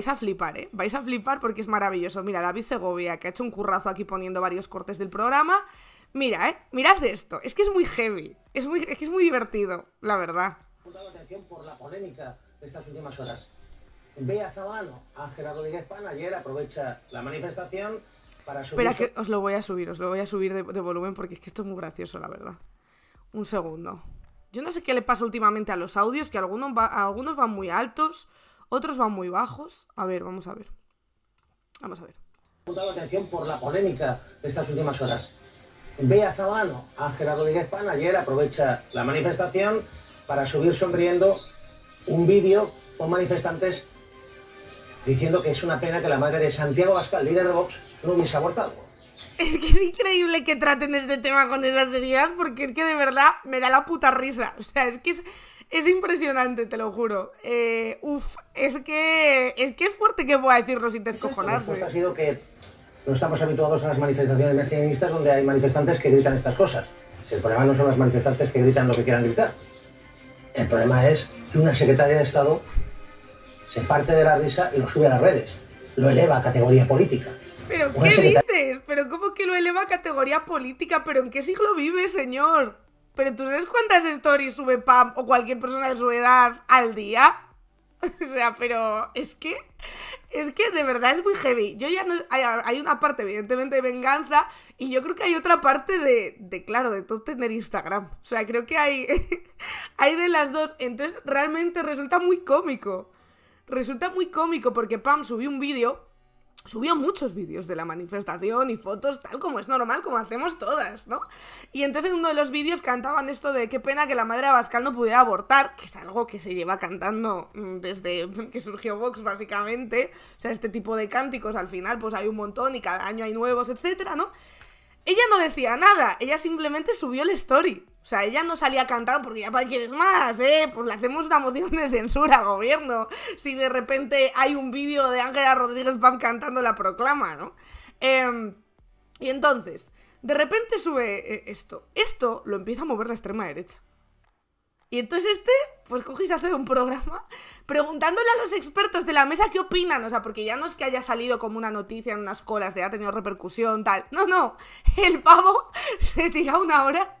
vais a flipar, ¿eh? Vais a flipar porque es maravilloso. Mira, David Segovia, que ha hecho un currazo aquí poniendo varios cortes del programa. Mira, ¿eh? Mirad esto. Es que es muy heavy. Es, muy, es que es muy divertido, la verdad. por la polémica de estas últimas horas. Zabano, ayer aprovecha la manifestación para subir... Espera que os lo voy a subir, os lo voy a subir de, volumen porque es que esto es muy gracioso, la verdad. Un segundo. Yo no sé qué le pasa últimamente a los audios, que algunos, algunos van muy altos, otros van muy bajos. A ver, vamos a ver. Vamos a ver. por la polémica de estas últimas horas. Vea Zabano, a Gerardo Pan ayer aprovecha la manifestación para subir sonriendo un vídeo con manifestantes diciendo que es una pena que la madre de Santiago Vázquez, líder de Vox, no hubiese abortado. Es que es increíble que traten este tema con esa seriedad porque es que de verdad me da la puta risa. O sea, es que es, impresionante, te lo juro. Eh, uf, es que, es que es fuerte que pueda decirlo sin descojonarse. ha sido que no estamos habituados a las manifestaciones mecenistas donde hay manifestantes que gritan estas cosas. el problema no son las manifestantes que gritan lo que quieran gritar. El problema es que una secretaria de Estado se parte de la risa y lo sube a las redes. Lo eleva a categoría política. ¿Pero qué ¿Pero cómo que lo eleva a categoría política? ¿Pero en qué siglo vive, señor? ¿Pero tú sabes cuántas stories sube Pam o cualquier persona de su edad al día? O sea, pero es que, es que de verdad es muy heavy. Yo ya no, hay, una parte, evidentemente, de venganza y yo creo que hay otra parte de, de claro, de todo tener Instagram. O sea, creo que hay, hay de las dos. Entonces, realmente resulta muy cómico. Resulta muy cómico porque Pam subió un vídeo subió muchos vídeos de la manifestación y fotos, tal como es normal, como hacemos todas, ¿no? Y entonces en uno de los vídeos cantaban esto de qué pena que la madre Abascal no pudiera abortar, que es algo que se lleva cantando mm, desde que surgió Vox, básicamente. O sea, este tipo de cánticos al final, pues hay un montón y cada año hay nuevos, etcétera, ¿no? Ella no decía nada, ella simplemente subió el story. O sea, ella no salía cantando porque ya para es más, ¿eh? Pues le hacemos una moción de censura, gobierno. Si de repente hay un vídeo de Ángela Rodríguez Pam cantando la proclama, ¿no? Em, y entonces, de repente sube eh, esto. Esto lo empieza a mover la extrema derecha. Y entonces este, pues cogéis hacer un programa preguntándole a los expertos de la mesa qué opinan. O sea, porque ya no es que haya salido como una noticia en unas colas de ha tenido repercusión, tal. No, no. El pavo se tira una hora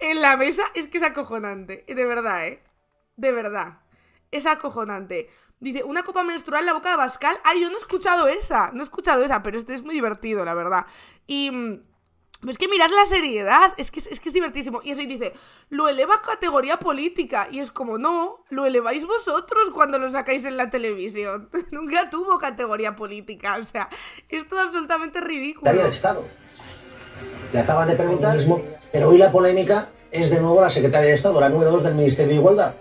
en la mesa. Es que es acojonante. De verdad, ¿eh? De verdad. Es acojonante. Dice, una copa menstrual en la boca de Bascal. Ay, yo no he escuchado esa. No he escuchado esa, pero este es muy divertido, la verdad. Y mm, es que mirad la seriedad, es que es, que es divertísimo. Y eso dice, lo eleva a categoría política. Y es como, no, lo eleváis vosotros cuando lo sacáis en la televisión. Nunca tuvo categoría política. O sea, es todo absolutamente ridículo. de Estado. Le acaban de preguntar, mismo, pero hoy la polémica es de nuevo la secretaria de Estado, la número 2 del Ministerio de Igualdad.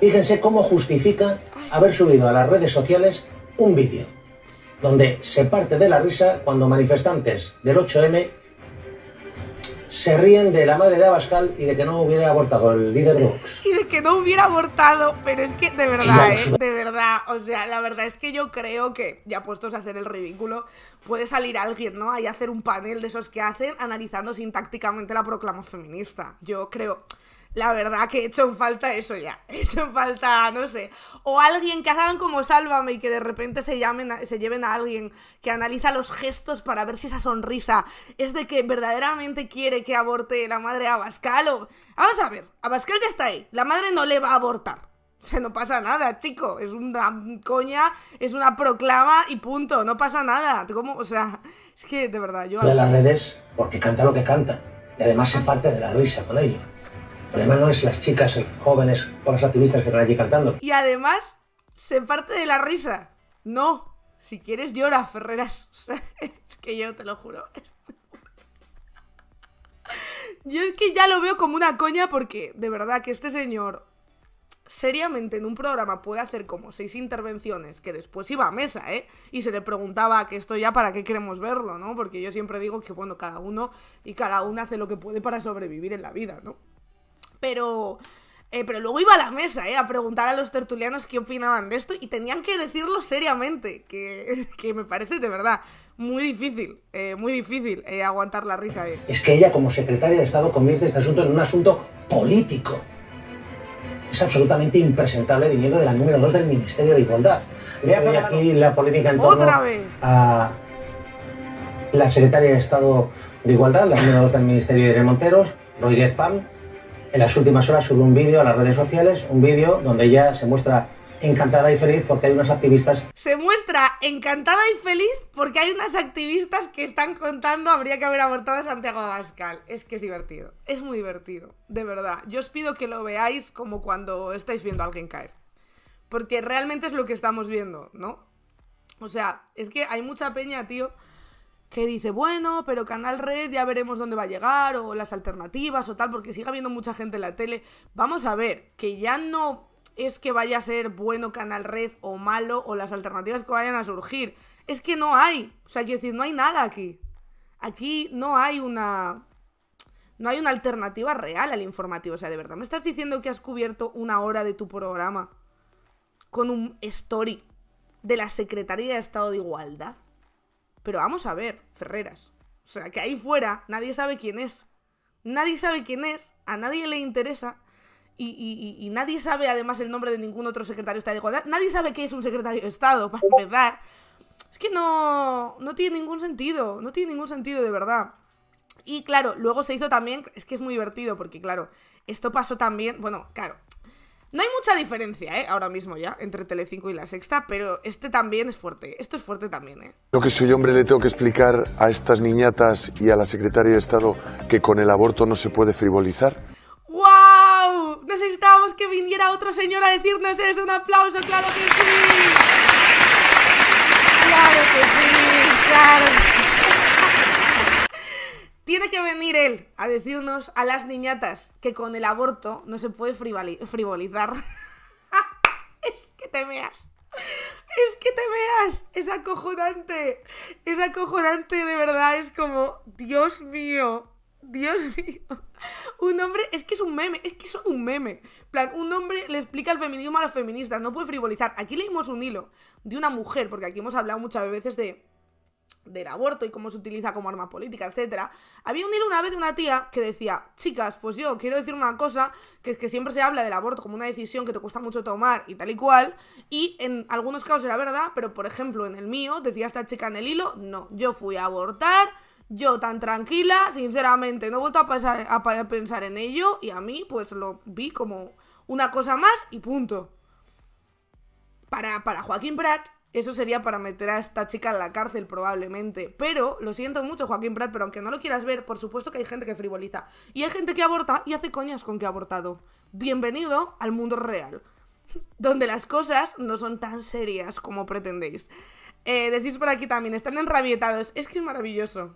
Fíjense cómo justifica haber subido a las redes sociales un vídeo donde se parte de la risa cuando manifestantes del 8M se ríen de la madre de Abascal y de que no hubiera abortado el líder de Vox. Y de que no hubiera abortado, pero es que de verdad, ¿eh? de verdad, o sea, la verdad es que yo creo que ya puestos a hacer el ridículo, puede salir alguien, ¿no? Ahí hacer un panel de esos que hacen analizando sintácticamente la proclama feminista. Yo creo, la verdad que he hecho en falta eso ya. He hecho en falta, no sé. O alguien que hagan como sálvame y que de repente se, llamen se lleven a alguien que analiza los gestos para ver si esa sonrisa es de que verdaderamente quiere que aborte la madre a Abascal o... Vamos a ver, Abascal ya está ahí. La madre no le va a abortar. O sea, no pasa nada, chico. Es una coña, es una proclama y punto. No pasa nada. ¿Cómo? O sea, es que de verdad yo... De las redes porque canta lo que canta. Y además se parte de la risa con ellos Además no es las chicas jóvenes o las activistas que están allí cantando. Y además, se parte de la risa. No, si quieres llora, Ferreras. es que yo te lo juro. yo es que ya lo veo como una coña porque, de verdad, que este señor seriamente en un programa puede hacer como seis intervenciones, que después iba a mesa, ¿eh? Y se le preguntaba que esto ya para qué queremos verlo, ¿no? Porque yo siempre digo que, bueno, cada uno y cada una hace lo que puede para sobrevivir en la vida, ¿no? Eh, pero... luego iba a la mesa, eh, A preguntar a los tertulianos qué opinaban de esto y tenían que decirlo seriamente, que, que me parece de verdad muy difícil, eh, muy difícil aguantar la risa. Es que ella como secretaria de Estado convierte este asunto en un asunto político. Es absolutamente impresentable viniendo de la número 2 del Ministerio de Igualdad. Y aquí la política en torno ¿Otra vez? a la secretaria de Estado de Igualdad, la número 2 del Ministerio de Monteros, Rodríguez Pam, en las últimas horas subo un vídeo a las redes sociales, un vídeo donde ella se muestra encantada y feliz porque hay unas activistas. Se muestra encantada y feliz porque hay unas activistas que están contando habría que haber abortado a Santiago Abascal. Es que es divertido, es muy divertido, de verdad. Yo os pido que lo veáis como cuando estáis viendo a alguien caer. Porque realmente es lo que estamos viendo, ¿no? O sea, es que hay mucha peña, tío, que dice, bueno, pero Canal Red ya veremos dónde va a llegar, o las alternativas, o tal, porque sigue habiendo mucha gente en la tele. Vamos a ver, que ya no es que vaya a ser bueno Canal Red o malo, o las alternativas que vayan a surgir. Es que no hay. O sea, quiero decir, no hay nada aquí. Aquí no hay una. No hay una alternativa real al informativo. O sea, de verdad, me estás diciendo que has cubierto una hora de tu programa con un story de la Secretaría de Estado de Igualdad pero vamos a ver, Ferreras. O sea, que ahí fuera nadie sabe quién es. Nadie sabe quién es, a nadie le interesa. Y, nadie sabe además el nombre de ningún otro secretario de Estado Nadie sabe qué es un secretario de Estado, para empezar. Es que no, no tiene ningún sentido, no tiene ningún sentido de verdad. Y claro, luego se hizo también, es que es muy divertido porque claro, esto pasó también, bueno, claro, no hay mucha diferencia, ¿eh? Ahora mismo ya, entre Telecinco y La Sexta, pero este también es fuerte. ¿eh? Esto es fuerte también, ¿eh? Yo que soy hombre le tengo que explicar a estas niñatas y a la secretaria de Estado que con el aborto no se puede frivolizar. ¡Wow! Necesitábamos que viniera otro señor a decirnos eso. Un aplauso, claro que sí. tiene que venir él a decirnos a las niñatas que con el aborto no se puede frivolizar. es que te veas. Es que te veas, es acojonante, es acojonante de verdad, es como, Dios mío, Dios mío. Un hombre, es que es un meme, es que son un meme. plan, un hombre le explica el feminismo a los feministas, no puede frivolizar. Aquí leímos un hilo de una mujer, porque aquí hemos hablado muchas veces de del aborto y cómo se utiliza como arma política, etcétera. Había un hilo una vez de una tía que decía, chicas, pues yo quiero decir una cosa, que es que siempre se habla del aborto como una decisión que te cuesta mucho tomar y tal y cual, y en algunos casos era verdad, pero por ejemplo en el mío, decía esta chica en el hilo, no, yo fui a abortar, yo tan tranquila, sinceramente, no he vuelto a, a pensar en ello y a mí pues lo vi como una cosa más y punto. Para, para Joaquín Pratt eso sería para meter a esta chica en la cárcel probablemente. Pero, lo siento mucho Joaquín Prat, pero aunque no lo quieras ver, por supuesto que hay gente que frivoliza. Y hay gente que aborta y hace coñas con que ha abortado. Bienvenido al mundo real, donde las cosas no son tan serias como pretendéis. Eh, decís por aquí también, están enrabietados. Es que es maravilloso.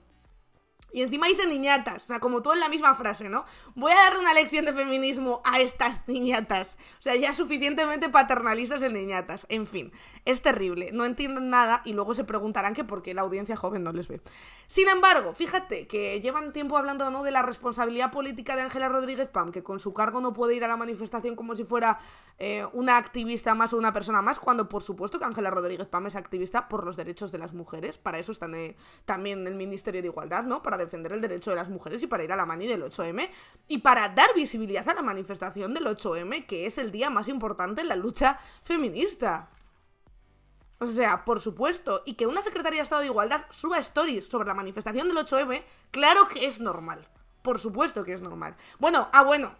Y encima dice niñatas, o sea, como todo en la misma frase, ¿no? Voy a dar una lección de feminismo a estas niñatas. O sea, ya suficientemente paternalistas en niñatas. En fin, es terrible. No entienden nada y luego se preguntarán que por qué la audiencia joven no les ve. Sin embargo, fíjate que llevan tiempo hablando ¿no? de la responsabilidad política de Ángela Rodríguez Pam, que con su cargo no puede ir a la manifestación como si fuera eh, una activista más o una persona más, cuando por supuesto que Ángela Rodríguez Pam es activista por los derechos de las mujeres. Para eso están eh, también el Ministerio de Igualdad, ¿no? defender el derecho de las mujeres y para ir a la mani del 8M y para dar visibilidad a la manifestación del 8M, que es el día más importante en la lucha feminista. O sea, por supuesto, y que una Secretaría de Estado de Igualdad suba stories sobre la manifestación del 8M, claro que es normal. Por supuesto que es normal. Bueno, ah, bueno,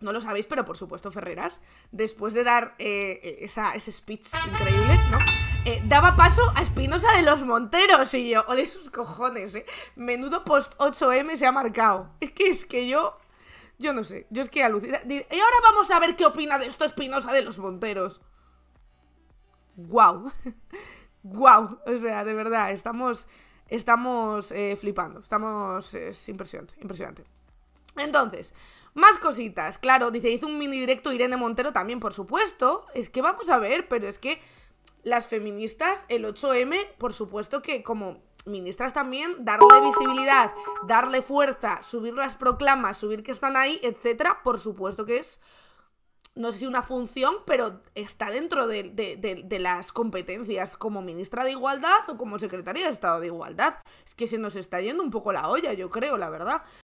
no lo sabéis, pero por supuesto Ferreras, después de dar eh, eh, esa, ese speech increíble, ¿no? Eh, daba paso a Espinosa de los Monteros y yo, ole sus cojones, ¿eh? Menudo post 8M se ha marcado. Es que es que yo, yo no sé, yo es que alucina. Y ahora vamos a ver qué opina de esto Espinosa de los Monteros. ¡Guau! ¡Guau! O sea, de verdad, estamos, estamos flipando, estamos... es impresionante, impresionante. Entonces, más cositas. Claro, dice, hizo un mini directo Irene Montero también, por supuesto. Es que vamos a ver, pero es que las feministas, el 8M, por supuesto que como ministras también, darle visibilidad, darle fuerza, subir las proclamas, subir que están ahí, etcétera, por supuesto que es, no sé si una función, pero está dentro de, de las competencias como ministra de Igualdad o como secretaria de Estado de Igualdad. Es que se nos está yendo un poco la olla, yo creo, la verdad.